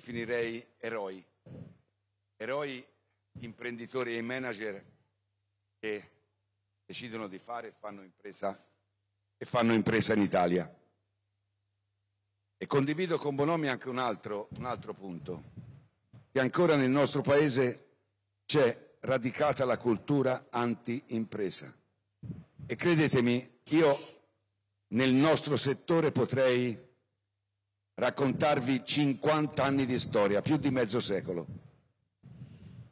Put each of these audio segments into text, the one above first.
definirei eroi, eroi imprenditori e manager che decidono di fare e fanno impresa, e fanno impresa in Italia. E condivido con Bonomi anche un altro, un altro punto, che ancora nel nostro Paese c'è radicata la cultura anti-impresa. E credetemi, io nel nostro settore potrei raccontarvi 50 anni di storia, più di mezzo secolo,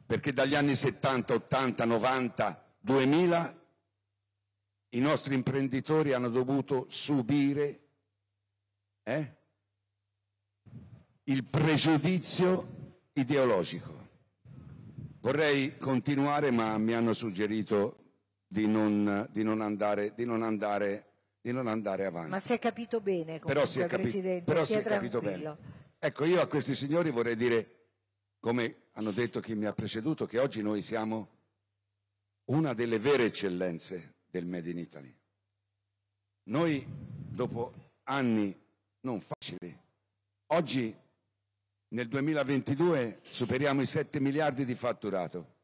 perché dagli anni 70, 80, 90, 2000 i nostri imprenditori hanno dovuto subire eh, il pregiudizio ideologico. Vorrei continuare ma mi hanno suggerito di non, di non andare, di non andare di non andare avanti. Ma si è capito bene, comunque, però si è capi- Presidente. Però si è capito bene. Ecco, io a questi signori vorrei dire, come hanno detto chi mi ha preceduto, che oggi noi siamo una delle vere eccellenze del Made in Italy. Noi, dopo anni non facili, oggi nel 2022 superiamo i 7 miliardi di fatturato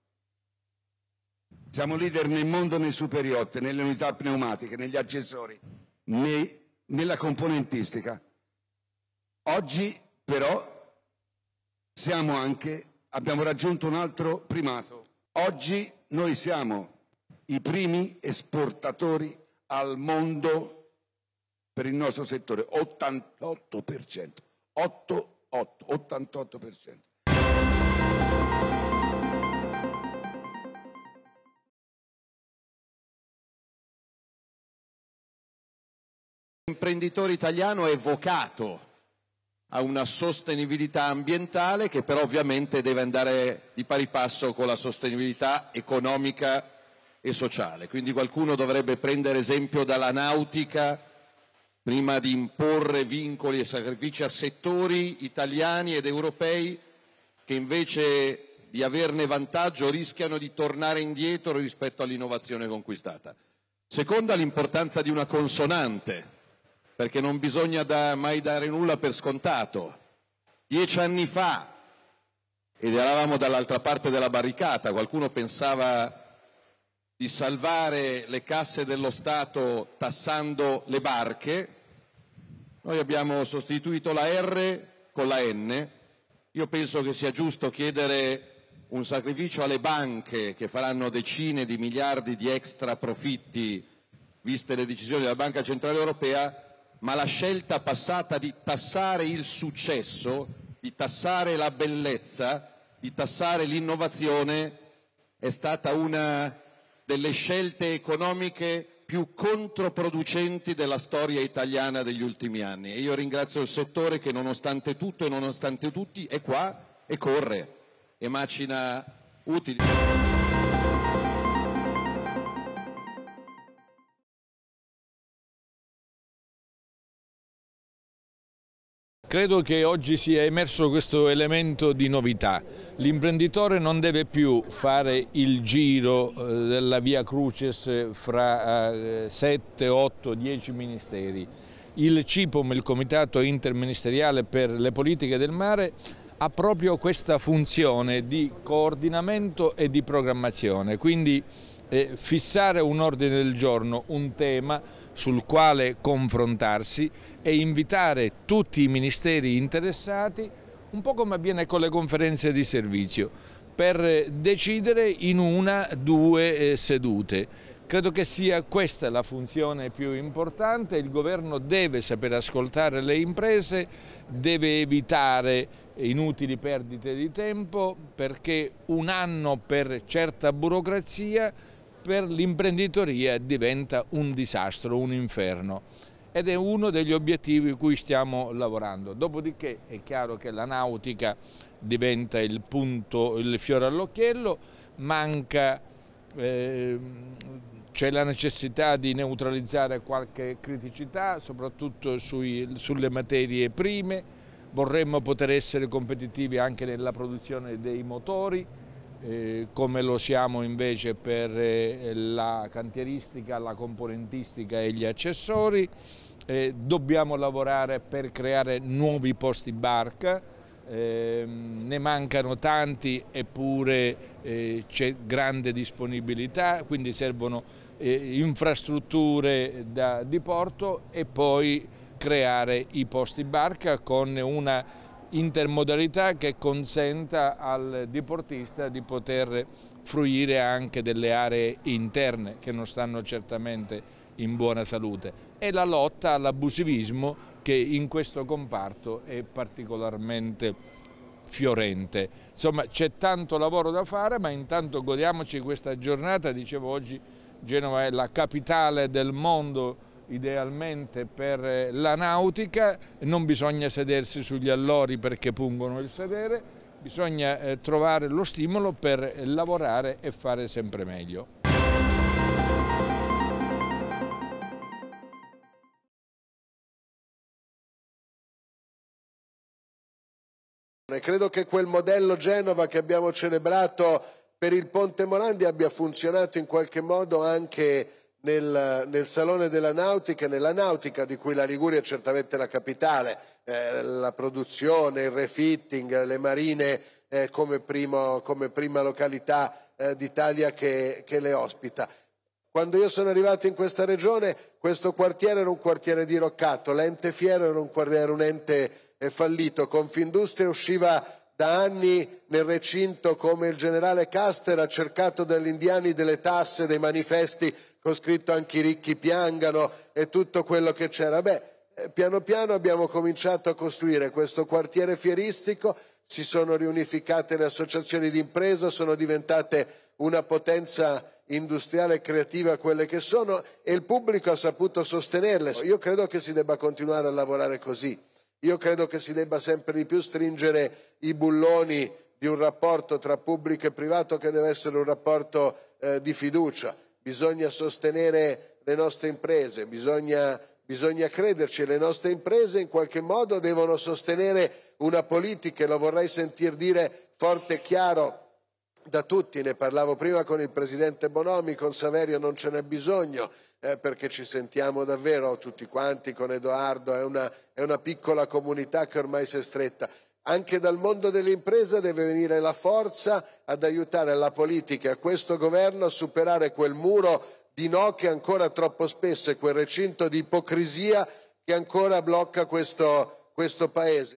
siamo leader nel mondo nei superyacht, nelle unità pneumatiche, negli accessori, nei, nella componentistica. Oggi però anche, abbiamo raggiunto un altro primato. Oggi noi siamo i primi esportatori al mondo per il nostro settore, 88%, 8, 8, 88%. L'imprenditore italiano è vocato a una sostenibilità ambientale che però ovviamente deve andare di pari passo con la sostenibilità economica e sociale. Quindi qualcuno dovrebbe prendere esempio dalla nautica prima di imporre vincoli e sacrifici a settori italiani ed europei che invece di averne vantaggio rischiano di tornare indietro rispetto all'innovazione conquistata. Seconda, l'importanza di una consonante perché non bisogna da, mai dare nulla per scontato. Dieci anni fa, ed eravamo dall'altra parte della barricata, qualcuno pensava di salvare le casse dello Stato tassando le barche, noi abbiamo sostituito la R con la N, io penso che sia giusto chiedere un sacrificio alle banche che faranno decine di miliardi di extra profitti viste le decisioni della Banca Centrale Europea ma la scelta passata di tassare il successo, di tassare la bellezza, di tassare l'innovazione è stata una delle scelte economiche più controproducenti della storia italiana degli ultimi anni e io ringrazio il settore che nonostante tutto e nonostante tutti è qua e corre e macina utili. Credo che oggi sia emerso questo elemento di novità. L'imprenditore non deve più fare il giro eh, della via Cruces fra 7, 8, 10 ministeri. Il CIPOM, il Comitato Interministeriale per le Politiche del Mare, ha proprio questa funzione di coordinamento e di programmazione. Quindi fissare un ordine del giorno, un tema sul quale confrontarsi e invitare tutti i ministeri interessati, un po' come avviene con le conferenze di servizio, per eh, decidere in una, o due eh, sedute. Credo che sia questa la funzione più importante, il governo deve saper ascoltare le imprese, deve evitare inutili perdite di tempo perché un anno per certa burocrazia per l'imprenditoria diventa un disastro, un inferno ed è uno degli obiettivi cui stiamo lavorando. Dopodiché è chiaro che la nautica diventa il punto, il fiore all'occhiello, manca, eh, c'è la necessità di neutralizzare qualche criticità, soprattutto sui, sulle materie prime, vorremmo poter essere competitivi anche nella produzione dei motori, eh, come lo siamo invece per eh, la cantieristica, la componentistica e gli accessori. Eh, dobbiamo lavorare per creare nuovi posti barca, ehm, ne mancano tanti eppure c'è grande disponibilità, quindi servono infrastrutture da, di porto e poi creare i posti barca con una intermodalità che consenta al diportista di poter fruire anche delle aree interne che non stanno certamente in buona salute e la lotta all'abusivismo che in questo comparto è particolarmente fiorente. Insomma c'è tanto lavoro da fare ma intanto godiamoci questa giornata, dicevo oggi Genova è la capitale del mondo idealmente per eh, la nautica, non bisogna sedersi sugli allori perché pungono il sedere, bisogna eh, trovare lo stimolo per lavorare e fare sempre meglio. Credo che quel modello Genova che abbiamo celebrato per il Ponte Morandi abbia funzionato in qualche modo anche nel, nel, Salone della Nautica, nella Nautica di cui la Liguria è certamente la capitale, eh, la produzione, il refitting, le marine eh, come, primo, come, prima località eh, d'Italia che, che le ospita. Quando io sono arrivato in questa regione, questo quartiere era un quartiere diroccato, l'ente fiero era un, era un ente eh, fallito, Confindustria usciva da anni nel recinto come il generale Caster ha cercato dagli indiani delle tasse, dei manifesti con scritto anche i ricchi piangano e tutto quello che c'era. Beh, eh, piano piano abbiamo cominciato a costruire questo quartiere fieristico, si sono riunificate le associazioni di impresa, sono diventate una potenza industriale e creativa quelle che sono e il pubblico ha saputo sostenerle. Io credo che si debba continuare a lavorare così. Io credo che si debba sempre di più stringere i bulloni di un rapporto tra pubblico e privato che deve essere un rapporto eh, di fiducia bisogna sostenere le nostre imprese, bisogna, bisogna crederci, le nostre imprese in qualche modo devono sostenere una politica, e lo vorrei sentir dire forte e chiaro da tutti, ne parlavo prima con il Presidente Bonomi, con Saverio non ce n'è bisogno, eh, perché ci sentiamo davvero tutti quanti con Edoardo, è una, è una piccola comunità che ormai si è stretta. Anche dal mondo dell'impresa deve venire la forza ad aiutare la politica e questo governo a superare quel muro di no che ancora troppo spesso è quel recinto di ipocrisia che ancora blocca questo, questo paese.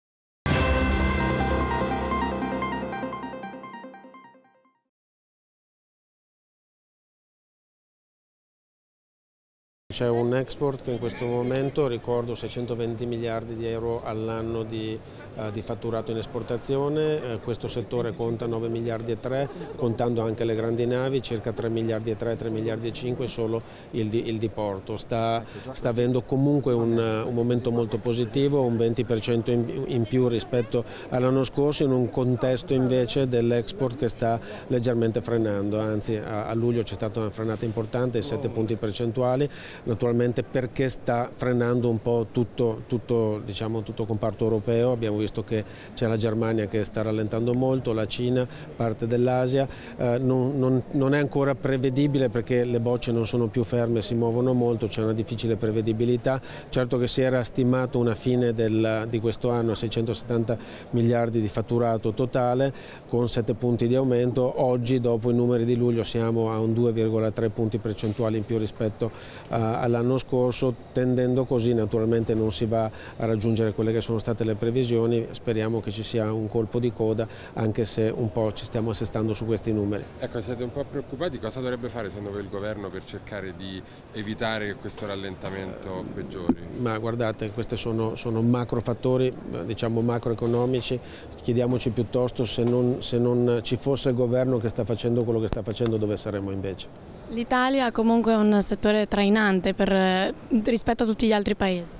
C'è un export che in questo momento, ricordo, 620 miliardi di euro all'anno di, eh, di, fatturato in esportazione, eh, questo settore conta 9 miliardi e 3, contando anche le grandi navi, circa 3 miliardi e 3, 3 miliardi e 5 solo il, il diporto. Sta, sta, avendo comunque un, un, momento molto positivo, un 20% in, in più rispetto all'anno scorso, in un contesto invece dell'export che sta leggermente frenando, anzi a, a luglio c'è stata una frenata importante, 7 punti percentuali, naturalmente perché sta frenando un po' tutto, tutto, diciamo, tutto il comparto europeo, abbiamo visto che c'è la Germania che sta rallentando molto, la Cina, parte dell'Asia, eh, non, non, non, è ancora prevedibile perché le bocce non sono più ferme, si muovono molto, c'è una difficile prevedibilità, certo che si era stimato una fine del, di questo anno a 670 miliardi di fatturato totale con 7 punti di aumento, oggi dopo i numeri di luglio siamo a un 2,3 punti percentuali in più rispetto a eh, all'anno scorso, tendendo così naturalmente non si va a raggiungere quelle che sono state le previsioni, speriamo che ci sia un colpo di coda anche se un po' ci stiamo assestando su questi numeri. Ecco, siete un po' preoccupati, cosa dovrebbe fare secondo voi il governo per cercare di evitare che questo rallentamento peggiori? Ma guardate, questi sono, sono macro fattori, diciamo macroeconomici, chiediamoci piuttosto se non, se non ci fosse il governo che sta facendo quello che sta facendo dove saremmo invece. L'Italia comunque è un settore trainante per, rispetto a tutti gli altri paesi.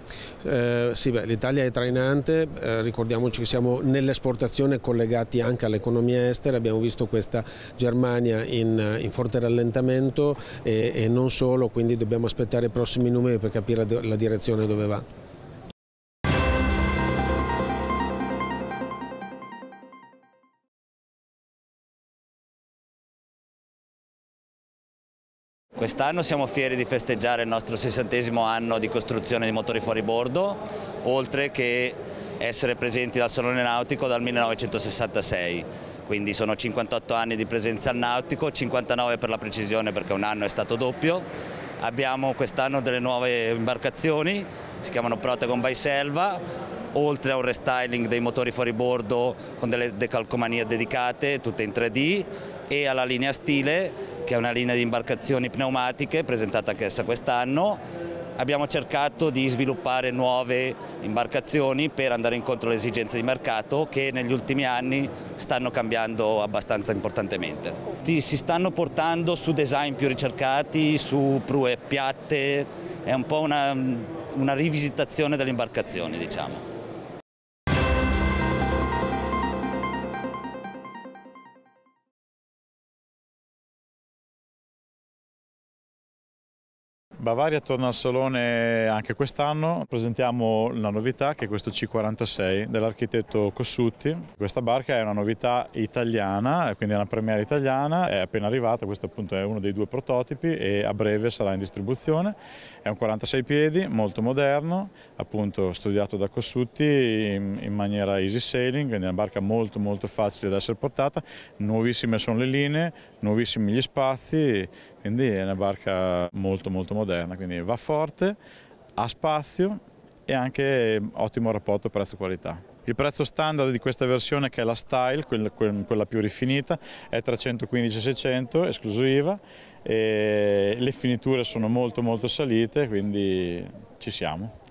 Eh, sì, l'Italia è trainante, eh, ricordiamoci che siamo nell'esportazione collegati anche all'economia estera, abbiamo visto questa Germania in, in forte rallentamento e, e non solo, quindi dobbiamo aspettare i prossimi numeri per capire la direzione dove va. Quest'anno siamo fieri di festeggiare il nostro 60 anno di costruzione di motori fuoribordo, oltre che essere presenti dal Salone Nautico dal 1966. Quindi sono 58 anni di presenza al Nautico, 59 per la precisione perché un anno è stato doppio. Abbiamo quest'anno delle nuove imbarcazioni, si chiamano Protagon by Selva, oltre a un restyling dei motori fuoribordo con delle decalcomanie dedicate, tutte in 3D, e alla linea Stile, che è una linea di imbarcazioni pneumatiche presentata anche essa quest'anno. Abbiamo cercato di sviluppare nuove imbarcazioni per andare incontro alle esigenze di mercato che negli ultimi anni stanno cambiando abbastanza importantemente. Si stanno portando su design più ricercati, su prue piatte, è un po' una, una rivisitazione delle imbarcazioni diciamo. Bavaria torna al salone anche quest'anno, presentiamo la novità che è questo C46 dell'architetto Cossutti. Questa barca è una novità italiana, quindi è una premiera italiana, è appena arrivata, questo appunto è uno dei due prototipi e a breve sarà in distribuzione. È un 46 piedi, molto moderno, appunto studiato da Cossutti in, in maniera easy sailing, quindi è una barca molto molto facile da essere portata, nuovissime sono le linee, nuovissimi gli spazi, quindi è una barca molto molto moderna, quindi va forte, ha spazio e anche ottimo rapporto prezzo-qualità. Il prezzo standard di questa versione, che è la Style, quella più rifinita, è 315-600, esclusiva, e le finiture sono molto molto salite, quindi ci siamo.